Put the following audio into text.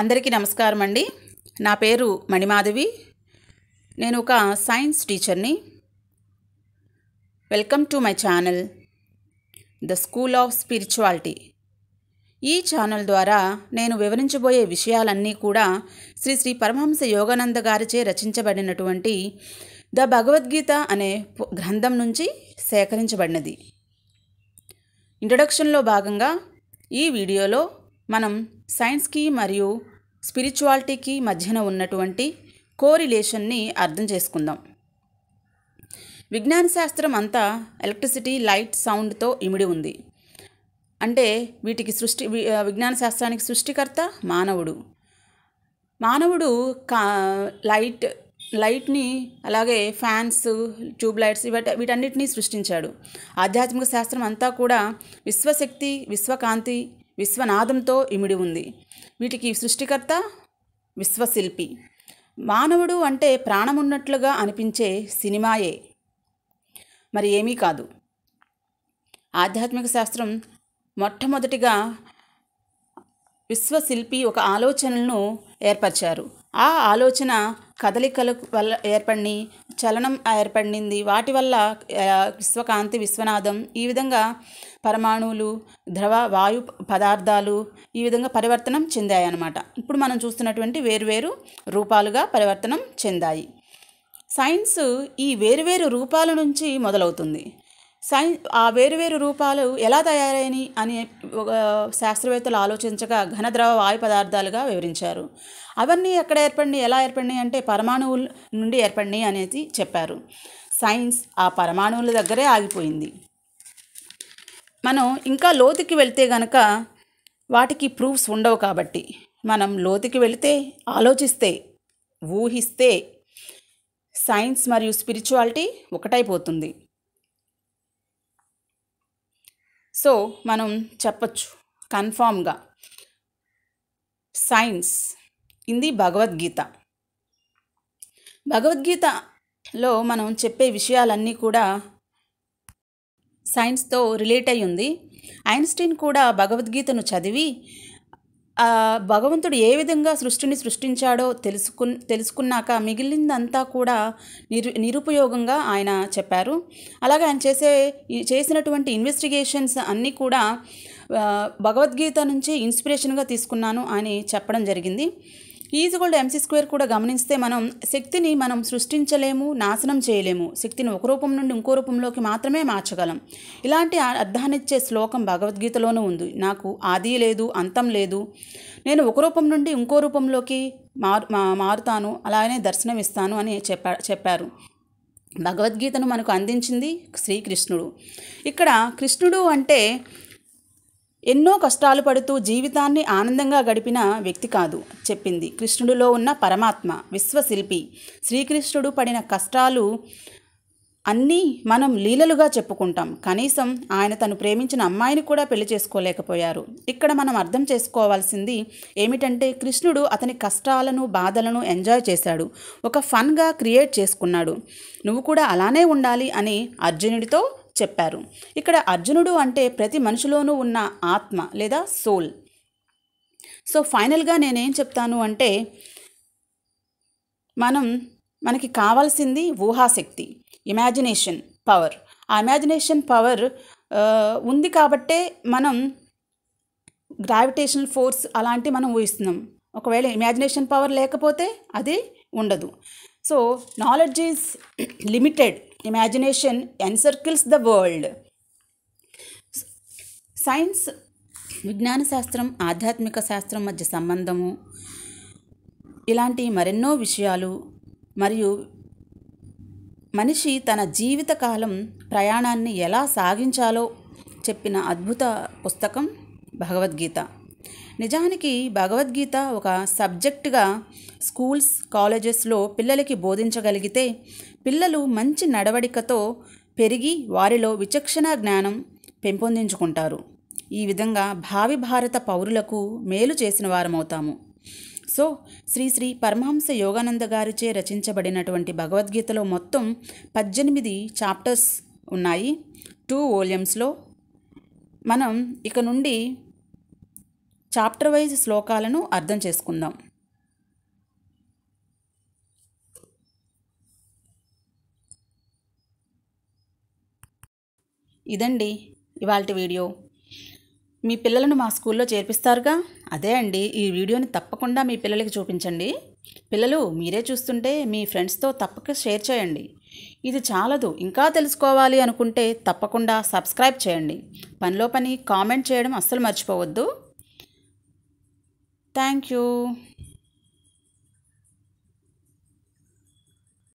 అందరికీ నమస్కారం అండి నా పేరు మణిమాధవి నేను ఒక సైన్స్ టీచర్ని welcome to my channel the school of spirituality ఈ ఛానల్ ద్వారా నేను వివరించబోయే విషయాలన్నీ కూడా శ్రీ శ్రీ పరమహంస యోగానంద గారిచే రచించబడినటువంటి ద భగవద్గీత అనే గ్రంథం నుంచి సేకరించబడినది ఇంట్రడక్షన్లో భాగంగా ఈ వీడియోలో మనం సైన్స్కి మరియు స్పిరిచువాలిటీకి మధ్యన ఉన్నటువంటి కోరిలేషన్ని అర్థం చేసుకుందాం విజ్ఞాన శాస్త్రం అంతా ఎలక్ట్రిసిటీ లైట్ సౌండ్తో ఇమిడి ఉంది అంటే వీటికి సృష్టి విజ్ఞాన శాస్త్రానికి సృష్టికర్త మానవుడు మానవుడు కా లైట్ లైట్ని అలాగే ఫ్యాన్స్ ట్యూబ్ లైట్స్ వీట వీటన్నిటినీ సృష్టించాడు ఆధ్యాత్మిక శాస్త్రం అంతా కూడా విశ్వశక్తి విశ్వకాంతి విశ్వనాథంతో ఇమిడి ఉంది వీటికి సృష్టికర్త విశ్వశిల్పి మానవుడు అంటే ప్రాణమున్నట్లుగా అనిపించే సినిమాయే మరి ఏమీ కాదు ఆధ్యాత్మిక శాస్త్రం మొట్టమొదటిగా విశ్వశిల్పి ఒక ఆలోచనలను ఏర్పరిచారు ఆ ఆలోచన కదలికల వల్ల ఏర్పడి చలనం ఏర్పడింది వాటి వల్ల విశ్వకాంతి విశ్వనాథం ఈ విధంగా పరమాణువులు ద్రవ వాయు పదార్థాలు ఈ విధంగా పరివర్తనం చెందాయన్నమాట ఇప్పుడు మనం చూస్తున్నటువంటి వేరువేరు రూపాలుగా పరివర్తనం చెందాయి సైన్స్ ఈ వేరువేరు రూపాల నుంచి మొదలవుతుంది సైన్ ఆ వేరువేరు రూపాలు ఎలా తయారైనవి అని శాస్త్రవేత్తలు ఆలోచించగా ఘన ద్రవ వాయు పదార్థాలుగా వివరించారు అవన్నీ ఎక్కడ ఏర్పడినాయి ఎలా ఏర్పడినాయి అంటే పరమాణువుల నుండి ఏర్పడినాయి అనేది చెప్పారు సైన్స్ ఆ పరమాణువుల దగ్గరే ఆగిపోయింది మనం ఇంకా లోతుకి వెళ్తే గనక వాటికి ప్రూఫ్స్ ఉండవు కాబట్టి మనం లోతుకి వెళితే ఆలోచిస్తే ఊహిస్తే సైన్స్ మరియు స్పిరిచువాలిటీ ఒకటైపోతుంది సో మనం చెప్పచ్చు కన్ఫామ్గా సైన్స్ ఇంది భగవద్గీత భగవద్గీతలో మనం చెప్పే విషయాలన్నీ కూడా సైన్స్తో రిలేట్ అయి ఉంది ఐన్స్టీన్ కూడా భగవద్గీతను చదివి భగవంతుడు ఏ విధంగా సృష్టిని సృష్టించాడో తెలుసుకు తెలుసుకున్నాక మిగిలిందంతా కూడా నిరు నిరుపయోగంగా ఆయన చెప్పారు అలాగే ఆయన చేసే చేసినటువంటి ఇన్వెస్టిగేషన్స్ అన్నీ కూడా భగవద్గీత నుంచి ఇన్స్పిరేషన్గా తీసుకున్నాను అని చెప్పడం జరిగింది ఈజ్గోల్డ్ ఎంసీ స్క్వేర్ కూడా గమనిస్తే మనం శక్తిని మనం సృష్టించలేము నాశనం చేయలేము శక్తిని ఒక రూపం నుండి ఇంకో రూపంలోకి మాత్రమే మార్చగలం ఇలాంటి అర్థాన్నిచ్చే శ్లోకం భగవద్గీతలోనూ ఉంది నాకు ఆది లేదు అంతం లేదు నేను ఒక రూపం నుండి ఇంకో రూపంలోకి మారు మారుతాను అలానే దర్శనం ఇస్తాను అని చెప్పా చెప్పారు భగవద్గీతను మనకు అందించింది శ్రీకృష్ణుడు ఇక్కడ కృష్ణుడు అంటే ఎన్నో కష్టాలు పడుతూ జీవితాన్ని ఆనందంగా గడిపిన వ్యక్తి కాదు చెప్పింది కృష్ణుడిలో ఉన్న పరమాత్మ విశ్వశిల్పి శ్రీకృష్ణుడు పడిన కష్టాలు అన్నీ మనం లీలలుగా చెప్పుకుంటాం కనీసం ఆయన తను ప్రేమించిన అమ్మాయిని కూడా పెళ్లి చేసుకోలేకపోయారు ఇక్కడ మనం అర్థం చేసుకోవాల్సింది ఏమిటంటే కృష్ణుడు అతని కష్టాలను బాధలను ఎంజాయ్ చేశాడు ఒక ఫన్గా క్రియేట్ చేసుకున్నాడు నువ్వు కూడా అలానే ఉండాలి అని అర్జునుడితో చెప్పారు ఇక్కడ అర్జునుడు అంటే ప్రతి మనిషిలోనూ ఉన్న ఆత్మ లేదా సోల్ సో ఫైనల్గా నేనేం చెప్తాను అంటే మనం మనకి కావాల్సింది ఊహాశక్తి ఇమాజినేషన్ పవర్ ఆ ఇమాజినేషన్ పవర్ ఉంది కాబట్టే మనం గ్రావిటేషన్ ఫోర్స్ అలాంటి మనం ఊహిస్తున్నాం ఒకవేళ ఇమాజినేషన్ పవర్ లేకపోతే అది ఉండదు so knowledge is limited imagination encircles the world science విజ్ఞాన శాస్త్రం ఆధ్యాత్మిక శాస్త్రం మధ్య సంబంధము ఇలాంటి మరెన్నో విషయాలు మరియు మనిషి తన జీవితకాలం ప్రయాణాన్ని ఎలా సాగించాలో చెప్పిన అద్భుత పుస్తకం భగవద్గీత నిజానికి భగవద్గీత ఒక సబ్జెక్టుగా స్కూల్స్ కాలేజెస్లో పిల్లలకి బోధించగలిగితే పిల్లలు మంచి నడవడికతో పెరిగి వారిలో విచక్షణ జ్ఞానం పెంపొందించుకుంటారు ఈ విధంగా భావి భారత పౌరులకు మేలు చేసిన వారమవుతాము సో శ్రీ శ్రీ పరమహంస యోగానంద గారిచే రచించబడినటువంటి భగవద్గీతలో మొత్తం పద్దెనిమిది చాప్టర్స్ ఉన్నాయి టూ వోల్యూమ్స్లో మనం ఇక నుండి చాప్టర్ వైజ్ శ్లోకాలను అర్థం చేసుకుందాం ఇదండి ఇవాళ వీడియో మీ పిల్లలను మా స్కూల్లో చేర్పిస్తారుగా అదే అండి ఈ వీడియోని తప్పకుండా మీ పిల్లలకి చూపించండి పిల్లలు మీరే చూస్తుంటే మీ ఫ్రెండ్స్తో తప్పక షేర్ చేయండి ఇది చాలదు ఇంకా తెలుసుకోవాలి అనుకుంటే తప్పకుండా సబ్స్క్రైబ్ చేయండి పనిలో పని కామెంట్ చేయడం అస్సలు మర్చిపోవద్దు Thank you.